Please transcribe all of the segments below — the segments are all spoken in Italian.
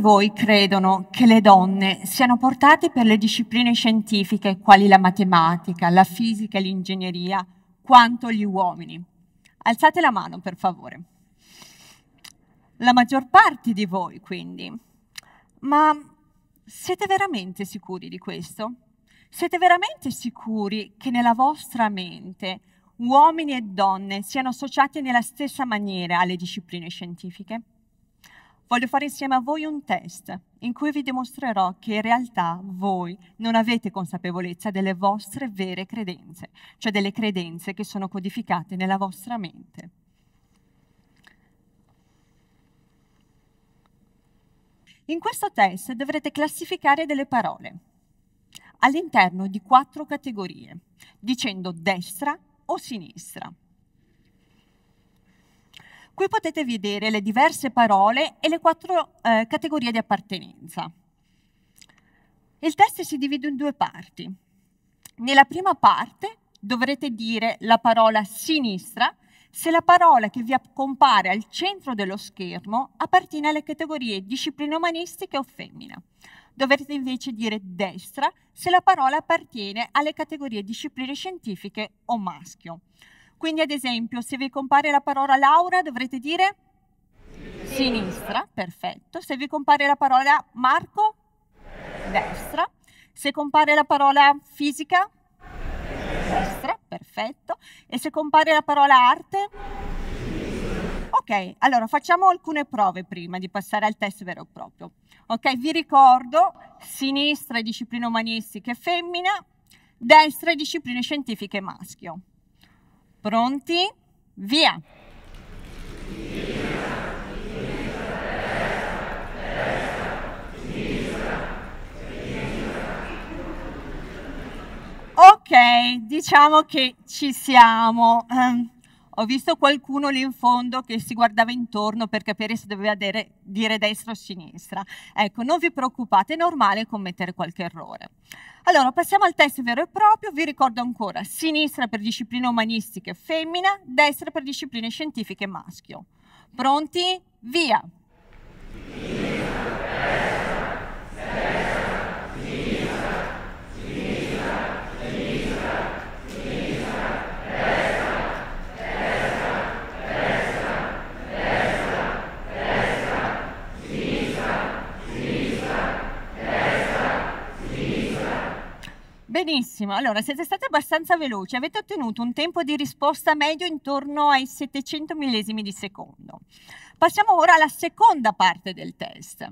voi credono che le donne siano portate per le discipline scientifiche quali la matematica, la fisica e l'ingegneria, quanto gli uomini? Alzate la mano, per favore. La maggior parte di voi, quindi. Ma siete veramente sicuri di questo? Siete veramente sicuri che nella vostra mente uomini e donne siano associati nella stessa maniera alle discipline scientifiche? Voglio fare insieme a voi un test in cui vi dimostrerò che in realtà voi non avete consapevolezza delle vostre vere credenze, cioè delle credenze che sono codificate nella vostra mente. In questo test dovrete classificare delle parole all'interno di quattro categorie, dicendo destra o sinistra. Qui potete vedere le diverse parole e le quattro eh, categorie di appartenenza. Il test si divide in due parti. Nella prima parte dovrete dire la parola sinistra se la parola che vi compare al centro dello schermo appartiene alle categorie discipline umanistiche o femmina. Dovrete invece dire destra se la parola appartiene alle categorie discipline scientifiche o maschio. Quindi ad esempio se vi compare la parola Laura dovrete dire sinistra, perfetto. Se vi compare la parola Marco, destra. Se compare la parola fisica, destra, perfetto. E se compare la parola arte, Ok, allora facciamo alcune prove prima di passare al test vero e proprio. Ok, vi ricordo, sinistra è discipline umanistiche femmina, destra è discipline scientifiche maschio. Pronti? Via! Ok, diciamo che ci siamo. Ehm, ho visto qualcuno lì in fondo che si guardava intorno per capire se doveva dire, dire destra o sinistra. Ecco, non vi preoccupate, è normale commettere qualche errore. Allora, passiamo al test vero e proprio. Vi ricordo ancora, sinistra per discipline umanistiche femmina, destra per discipline scientifiche maschio. Pronti? Via! benissimo. Allora, siete stati abbastanza veloci, avete ottenuto un tempo di risposta medio intorno ai 700 millesimi di secondo. Passiamo ora alla seconda parte del test.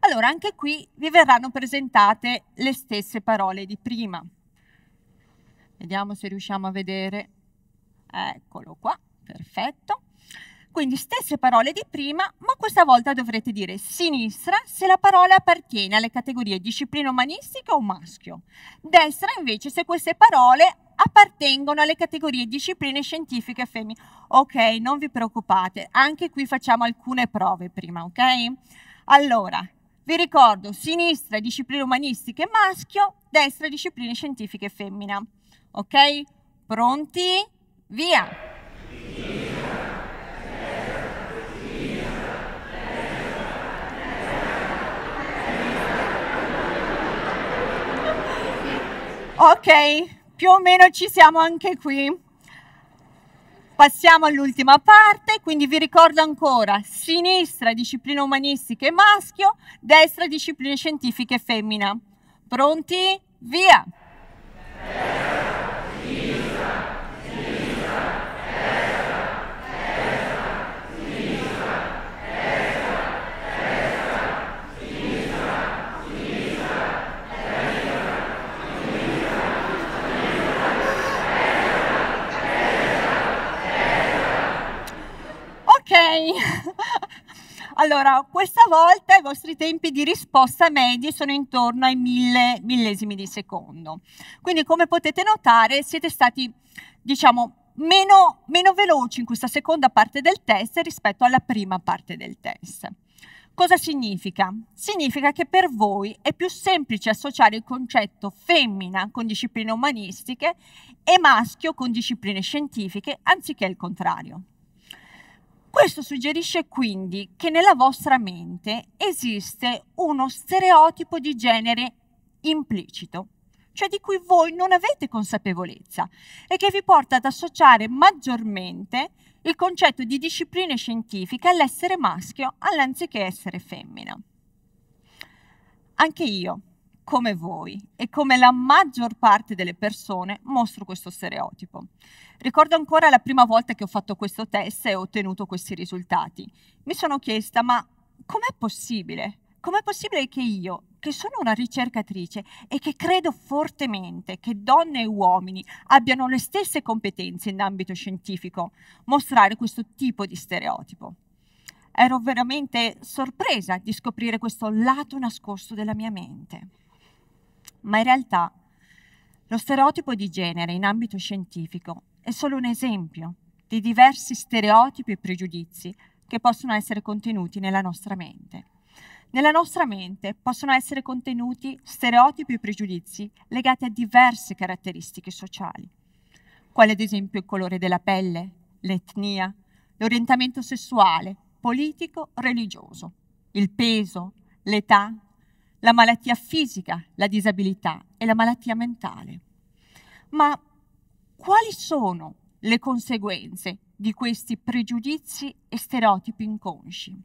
Allora, anche qui vi verranno presentate le stesse parole di prima. Vediamo se riusciamo a vedere. Eccolo qua, perfetto. Quindi stesse parole di prima, ma questa volta dovrete dire sinistra se la parola appartiene alle categorie disciplina umanistica o maschio, destra invece se queste parole appartengono alle categorie discipline scientifiche femmine. Ok, non vi preoccupate, anche qui facciamo alcune prove prima, ok? Allora, vi ricordo, sinistra discipline umanistiche maschio, destra discipline scientifiche femmina. Ok? Pronti? Via! Ok, più o meno ci siamo anche qui. Passiamo all'ultima parte, quindi vi ricordo ancora, sinistra discipline umanistiche maschio, destra discipline scientifiche femmina. Pronti? Via! allora, questa volta i vostri tempi di risposta medi sono intorno ai mille millesimi di secondo. Quindi, come potete notare, siete stati, diciamo, meno, meno veloci in questa seconda parte del test rispetto alla prima parte del test. Cosa significa? Significa che per voi è più semplice associare il concetto femmina con discipline umanistiche e maschio con discipline scientifiche anziché il contrario. Questo suggerisce quindi che nella vostra mente esiste uno stereotipo di genere implicito, cioè di cui voi non avete consapevolezza e che vi porta ad associare maggiormente il concetto di discipline scientifiche all'essere maschio all'anziché essere femmina. Anche io come voi e come la maggior parte delle persone mostro questo stereotipo. Ricordo ancora la prima volta che ho fatto questo test e ho ottenuto questi risultati. Mi sono chiesta, ma com'è possibile? Com'è possibile che io, che sono una ricercatrice e che credo fortemente che donne e uomini abbiano le stesse competenze in ambito scientifico, mostrare questo tipo di stereotipo? Ero veramente sorpresa di scoprire questo lato nascosto della mia mente ma in realtà lo stereotipo di genere in ambito scientifico è solo un esempio di diversi stereotipi e pregiudizi che possono essere contenuti nella nostra mente. Nella nostra mente possono essere contenuti stereotipi e pregiudizi legati a diverse caratteristiche sociali, quali ad esempio il colore della pelle, l'etnia, l'orientamento sessuale, politico, religioso, il peso, l'età, la malattia fisica, la disabilità e la malattia mentale. Ma quali sono le conseguenze di questi pregiudizi e stereotipi inconsci?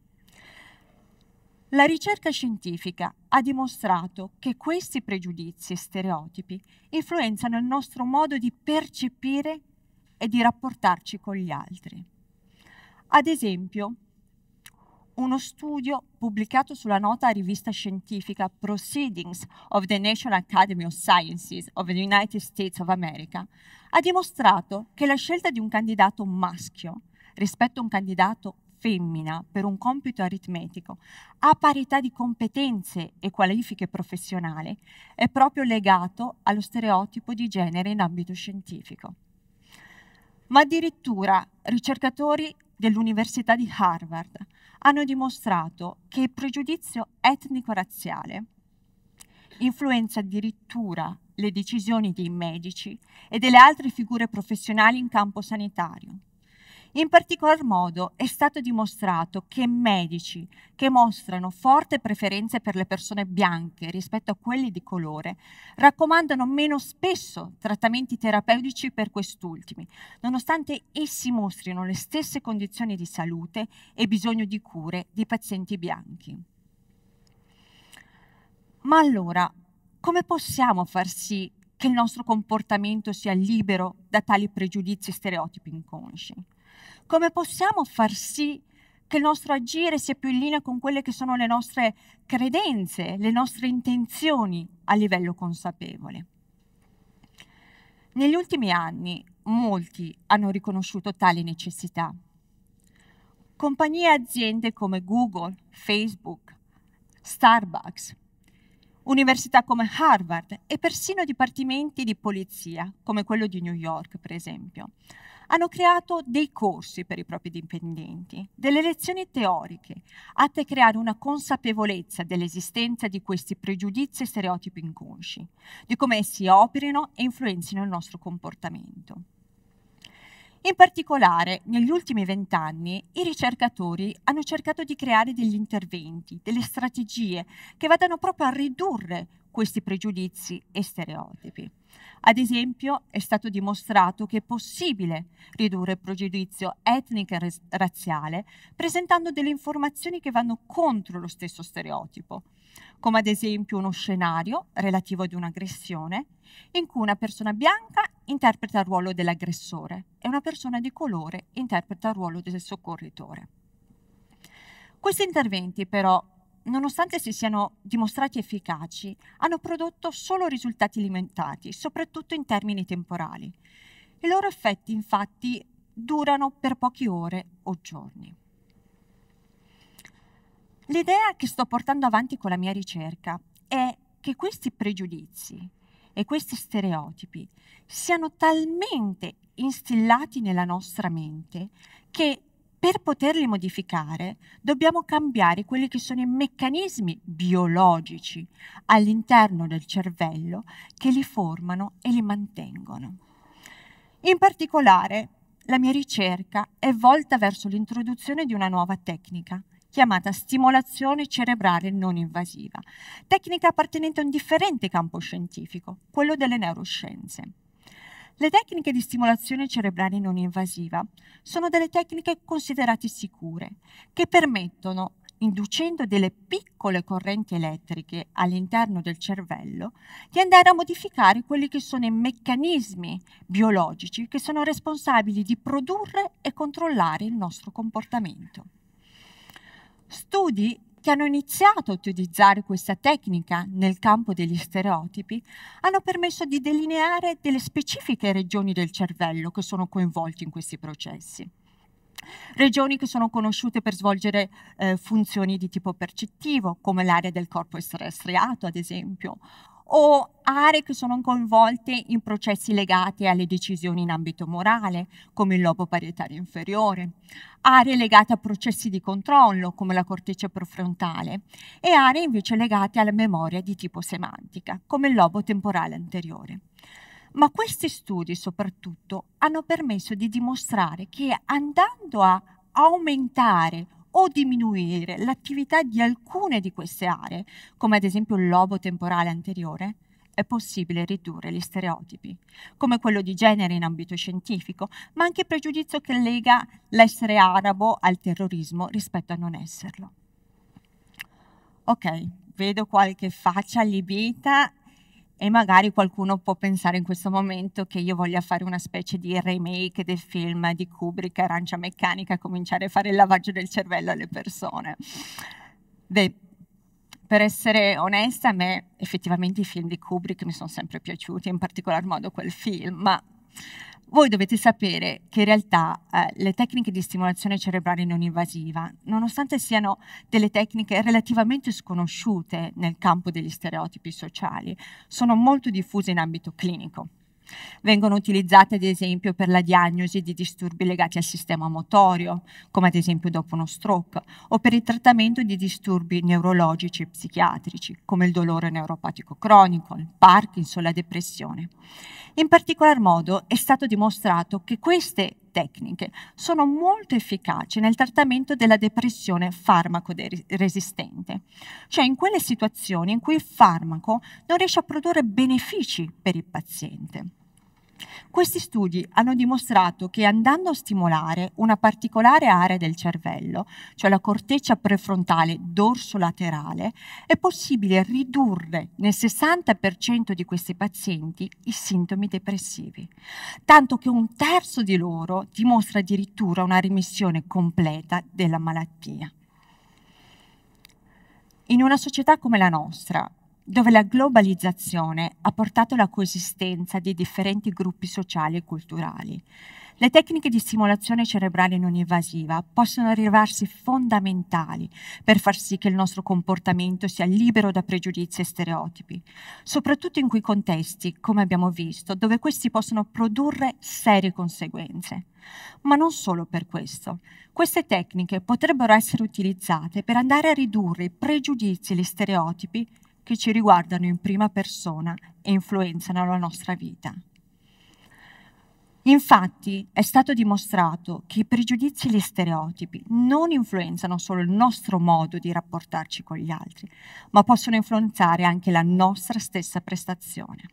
La ricerca scientifica ha dimostrato che questi pregiudizi e stereotipi influenzano il nostro modo di percepire e di rapportarci con gli altri. Ad esempio, uno studio pubblicato sulla nota rivista scientifica Proceedings of the National Academy of Sciences of the United States of America ha dimostrato che la scelta di un candidato maschio rispetto a un candidato femmina per un compito aritmetico a parità di competenze e qualifiche professionali è proprio legato allo stereotipo di genere in ambito scientifico. Ma addirittura ricercatori dell'Università di Harvard hanno dimostrato che il pregiudizio etnico-razziale influenza addirittura le decisioni dei medici e delle altre figure professionali in campo sanitario. In particolar modo è stato dimostrato che medici che mostrano forte preferenze per le persone bianche rispetto a quelli di colore raccomandano meno spesso trattamenti terapeutici per quest'ultimi, nonostante essi mostrino le stesse condizioni di salute e bisogno di cure di pazienti bianchi. Ma allora, come possiamo far sì che il nostro comportamento sia libero da tali pregiudizi e stereotipi inconsci? Come possiamo far sì che il nostro agire sia più in linea con quelle che sono le nostre credenze, le nostre intenzioni a livello consapevole? Negli ultimi anni molti hanno riconosciuto tale necessità. Compagnie e aziende come Google, Facebook, Starbucks, università come Harvard e persino dipartimenti di polizia, come quello di New York, per esempio, hanno creato dei corsi per i propri dipendenti, delle lezioni teoriche, atte a creare una consapevolezza dell'esistenza di questi pregiudizi e stereotipi inconsci, di come essi operino e influenzino il nostro comportamento. In particolare, negli ultimi vent'anni i ricercatori hanno cercato di creare degli interventi, delle strategie che vadano proprio a ridurre questi pregiudizi e stereotipi. Ad esempio, è stato dimostrato che è possibile ridurre il pregiudizio etnico e razziale presentando delle informazioni che vanno contro lo stesso stereotipo come ad esempio uno scenario relativo ad un'aggressione, in cui una persona bianca interpreta il ruolo dell'aggressore e una persona di colore interpreta il ruolo del soccorritore. Questi interventi però, nonostante si siano dimostrati efficaci, hanno prodotto solo risultati limitati, soprattutto in termini temporali. I loro effetti infatti durano per poche ore o giorni. L'idea che sto portando avanti con la mia ricerca è che questi pregiudizi e questi stereotipi siano talmente instillati nella nostra mente che per poterli modificare dobbiamo cambiare quelli che sono i meccanismi biologici all'interno del cervello che li formano e li mantengono. In particolare, la mia ricerca è volta verso l'introduzione di una nuova tecnica, chiamata stimolazione cerebrale non invasiva, tecnica appartenente a un differente campo scientifico, quello delle neuroscienze. Le tecniche di stimolazione cerebrale non invasiva sono delle tecniche considerate sicure, che permettono, inducendo delle piccole correnti elettriche all'interno del cervello, di andare a modificare quelli che sono i meccanismi biologici che sono responsabili di produrre e controllare il nostro comportamento. Studi che hanno iniziato a utilizzare questa tecnica nel campo degli stereotipi hanno permesso di delineare delle specifiche regioni del cervello che sono coinvolte in questi processi. Regioni che sono conosciute per svolgere eh, funzioni di tipo percettivo, come l'area del corpo estriato, ad esempio, o aree che sono coinvolte in processi legati alle decisioni in ambito morale, come il lobo parietario inferiore, aree legate a processi di controllo, come la corteccia prefrontale, e aree invece legate alla memoria di tipo semantica, come il lobo temporale anteriore. Ma questi studi soprattutto hanno permesso di dimostrare che andando a aumentare o diminuire l'attività di alcune di queste aree, come ad esempio il lobo temporale anteriore, è possibile ridurre gli stereotipi, come quello di genere in ambito scientifico, ma anche il pregiudizio che lega l'essere arabo al terrorismo rispetto a non esserlo. Ok, vedo qualche faccia allibita e magari qualcuno può pensare in questo momento che io voglia fare una specie di remake del film di Kubrick, Arancia Meccanica, cominciare a fare il lavaggio del cervello alle persone. Beh, per essere onesta, a me effettivamente i film di Kubrick mi sono sempre piaciuti, in particolar modo quel film, ma voi dovete sapere che in realtà eh, le tecniche di stimolazione cerebrale non invasiva, nonostante siano delle tecniche relativamente sconosciute nel campo degli stereotipi sociali, sono molto diffuse in ambito clinico. Vengono utilizzate ad esempio per la diagnosi di disturbi legati al sistema motorio, come ad esempio dopo uno stroke, o per il trattamento di disturbi neurologici e psichiatrici, come il dolore neuropatico cronico, il Parkinson, la depressione. In particolar modo è stato dimostrato che queste tecniche sono molto efficaci nel trattamento della depressione farmacoresistente, cioè in quelle situazioni in cui il farmaco non riesce a produrre benefici per il paziente. Questi studi hanno dimostrato che andando a stimolare una particolare area del cervello, cioè la corteccia prefrontale dorsolaterale, è possibile ridurre nel 60% di questi pazienti i sintomi depressivi, tanto che un terzo di loro dimostra addirittura una rimissione completa della malattia. In una società come la nostra, dove la globalizzazione ha portato alla coesistenza di differenti gruppi sociali e culturali. Le tecniche di stimolazione cerebrale non invasiva possono rivelarsi fondamentali per far sì che il nostro comportamento sia libero da pregiudizi e stereotipi, soprattutto in quei contesti, come abbiamo visto, dove questi possono produrre serie conseguenze. Ma non solo per questo. Queste tecniche potrebbero essere utilizzate per andare a ridurre i pregiudizi e gli stereotipi che ci riguardano in prima persona e influenzano la nostra vita. Infatti è stato dimostrato che i pregiudizi e gli stereotipi non influenzano solo il nostro modo di rapportarci con gli altri, ma possono influenzare anche la nostra stessa prestazione.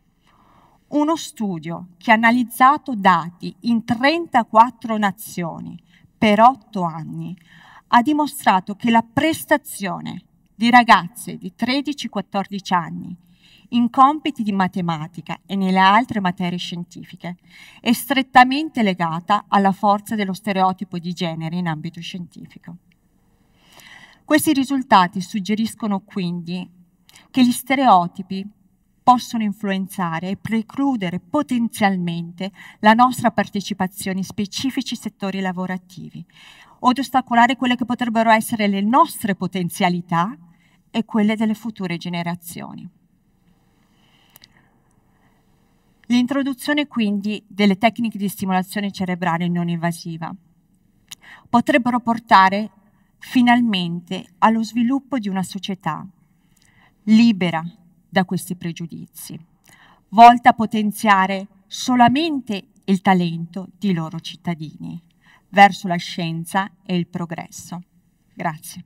Uno studio che ha analizzato dati in 34 nazioni per 8 anni ha dimostrato che la prestazione di ragazze di 13-14 anni in compiti di matematica e nelle altre materie scientifiche, è strettamente legata alla forza dello stereotipo di genere in ambito scientifico. Questi risultati suggeriscono quindi che gli stereotipi possono influenzare e precludere potenzialmente la nostra partecipazione in specifici settori lavorativi od ostacolare quelle che potrebbero essere le nostre potenzialità e quelle delle future generazioni. L'introduzione quindi delle tecniche di stimolazione cerebrale non invasiva potrebbero portare finalmente allo sviluppo di una società libera da questi pregiudizi, volta a potenziare solamente il talento di loro cittadini verso la scienza e il progresso. Grazie.